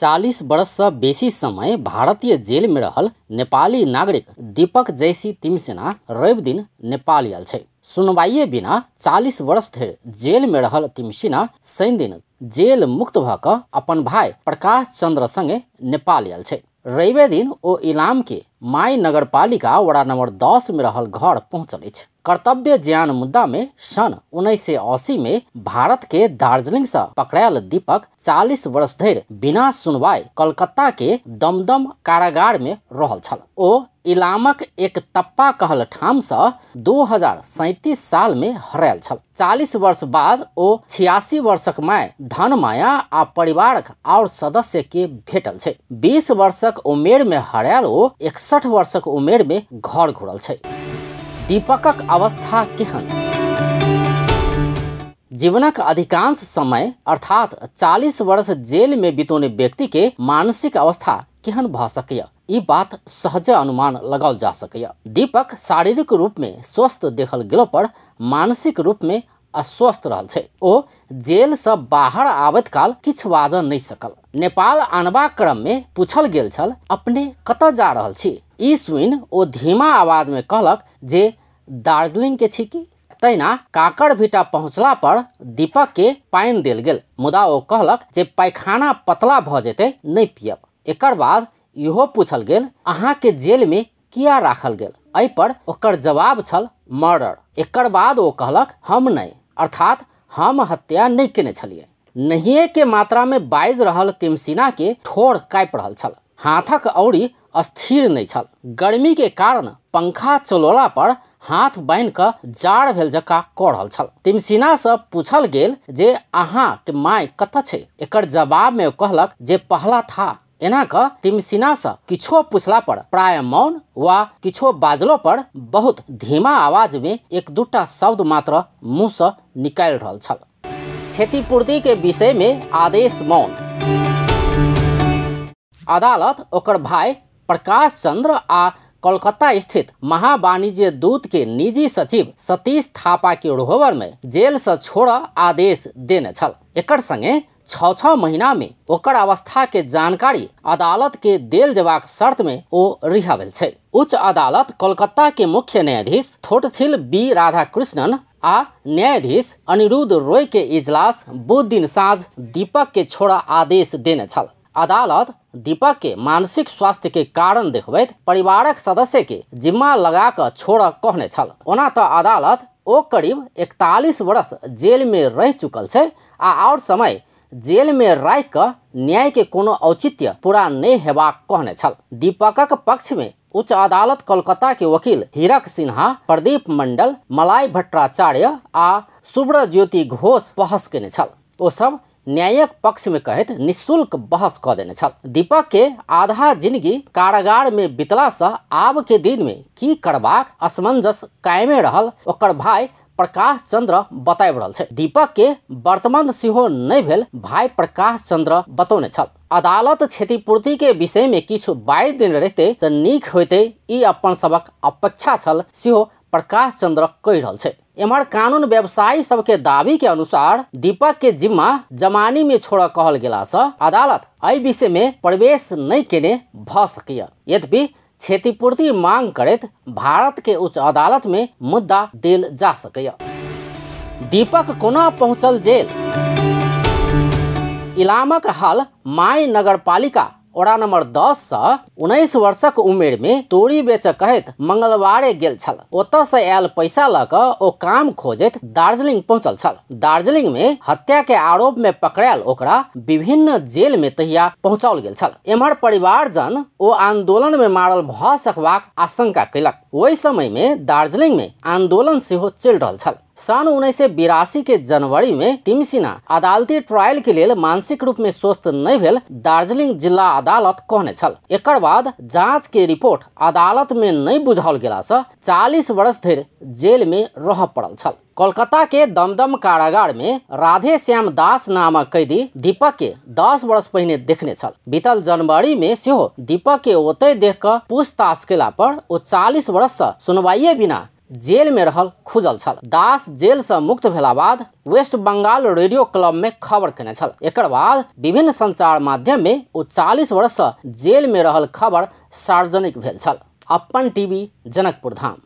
चालीस वर्ष से बेसी समय भारतीय जेल में रहल नेपाली नागरिक दीपक जैसी तिमसेना रवि दिन नेपाल आयल छै सुनवाइये बिना चालीस वर्ष धर जेल में रहल तिमसिना शनि दिन जेल मुक्त भ कऽ अपन भाई प्रकाश चंद्र संगे नेपाल आयल छै रवि दिन ओ इलाम के माई नगर पालिका वार्ड नंबर दस में रहल घर पहुंचल कर्तव्य ज्ञान मुद्दा में सन उन्नीस सय अस्सी में भारत के दार्जिलिंग से पकड़ायल दीपक 40 वर्ष धर बिना सुनवाई कलकत्ता के दमदम कारागार में रहल छल ओ इलामक एक तप्पा कहल ठाम से दो हजार सैतीस साल में हरायल छल चालीस वर्ष बाद ओ छियासी वर्षक माय धन माया आ परिवारक और सदस्य के भेटल छै बीस वर्षक उमेर में हरायल ओ एक पैंसठ वर्षक उमेर में घर घुरल छै दीपकक अवस्था केहन जीवनक अधिकांश समय अर्थात 40 वर्ष जेल में बितौने व्यक्ति के मानसिक अवस्था केहन भ सकैए ई बात सहजे अनुमान लगाल जा सकैए दीपक शारीरिक रूप में स्वस्थ देखल गेलो पर मानसिक रूप में अस्वस्थ रहल छे ओ जेल से बाहर आबत काल किछ बाजऽ नहीं सकल नेपाल आनबा क्रम में पूछल गेल छल अपने कत जा रहल छी ई सुन ओ धीमा आवाज में कहलक जे दार्जिलिंग के छी की तहिना काकड़ भिटा पहुँचला पर दीपक के पानि देल गेल मुदा ओ कहलक जे पैखाना पतला भ जेते नहीं पियब एकर बाद इहो पूछल गेल के जेल में किया राखल गेल पर ओकर जवाब छल मर्डर एकर बाद ओ कहलक हम नहीं अर्थात हम हत्या नहीं केने छलिए नहिए के मात्रा में बाज रहा तिमसिना के ठोर काप रहा छल हाथक औरी स्थिर नहीं छल गर्मी के कारण पंखा चलोला पर हाथ बान्हि कऽ जाड़ भेल जका कऽ छल तिमसिना से पूछल गेल जे के माय कत छै एकर जवाब में कहलक जे पहला था एना क सिन्हा से किछो पुछला पर प्राय मौन वा किछो बाजलो पर बहुत धीमा आवाज में एक दूटा शब्द मात्र मुँह से निकाल रहा छल क्षतिपूर्ति के विषय में आदेश मौन अदालत ओकर भाई प्रकाश चंद्र आ कोलकाता स्थित महावाणिज्य दूत के निजी सचिव सतीश थापा के रोहवर में जेल से छोड़ आदेश देने छल एकर संगे छः छः महीना में ओकर अवस्था के जानकारी अदालत के दिल जवाक शर्त में ओ रिहा भेल उच्च अदालत कोलकाता के मुख्य न्यायाधीश थोटथिल बी राधाकृष्णन आ न्यायाधीश अनिरुद्ध रॉय के इजलास बुध दिन साँझ दीपक के छोड़ा आदेश देने छल अदालत दीपक के मानसिक स्वास्थ्य के कारण देख परिवारक सदस्य के जिम्मा लगा कर छोड़ कहने छल ओना तो अदालत ओ करीब 41 वर्ष जेल में रह चुकल छै आ और समय जेल में के न्याय के कोनो औचित्य पूरा नहीं हेबाक कहने छल दीपकक पक्ष में उच्च अदालत कोलकाता के वकील हीरक सिन्हा प्रदीप मंडल मलाई भट्टाचार्य आ सुब्र ज्योति घोष बहस कने छल ओ सब न्यायक पक्ष में कहते निशुल्क बहस कऽ देने छल दीपक के आधा जिंदगी कारागार में बीतला से आब के दिन में की करबाक असमंजस कायमे रहल और भाई प्रकाश चंद्र बताए बढ़ल दीपक के वर्तमान सेहो नहीं भेल भाई प्रकाश चंद्र बतौने अदालत क्षतिपूर्ति के विषय में कि बाईस दिन रहते तो निक होते अपन सबक अपेक्षा छल सेहो प्रकाश चंद्र कह रहा एम्हर कानून व्यवसायी सबके दावी के अनुसार दीपक के जिम्मा जमानी में छोड़ कहल गया से अदालत अ विषय में प्रवेश नहीं केने भ सकिए यद्यपि क्षतिपूर्ति मांग करैत भारत के उच्च अदालत में मुद्दा दिल जा सक दीपक कोना पहुँचल जेल इलामक हल माई नगर पालिका ओरा नंबर दस से उन्नीस वर्षक उमेर में तोरी बेच कहत मंगलवारे गेल छल ओतय से आयल पैसा ल ओ काम खोजत दार्जिलिंग पहुंचल छल दार्जिलिंग में हत्या के आरोप में पकड़ायल ओकरा विभिन्न जेल में तहिया पहुंचाओल गेल छल एम्हर परिवार जन ओ आंदोलन में मारल भ सकबाक आशंका कलक वही समय में दार्जिलिंग में आंदोलन सेहो चलि रहल छल सन उन्नीस बिरासी के जनवरी में टीम सिन्हा अदालती ट्रायल के लिए मानसिक रूप में स्वस्थ नहीं भेल दार्जिलिंग जिला अदालत कहने छल एक बाद जांच के रिपोर्ट अदालत में नहीं बुझाओल गया से चालीस वर्ष धर जेल में रह पड़ल छल कोलकाता के दमदम कारागार में राधे श्याम दास नामक कैदी दीपक के दस वर्ष पहले देखने छल बीतल जनवरी में सेहो दीपक के ओत देख कर पूछताछ केला पर वो चालीस वर्ष से सुनवाइये बिना जेल में रहल खुजल छल दास जेल से मुक्त भेला बाद वेस्ट बंगाल रेडियो क्लब में खबर केने छल एक बाद विभिन्न संचार माध्यम में वो चालीस वर्ष से जेल में रहल खबर सार्वजनिक भेल छल अपन टीवी जनकपुर धाम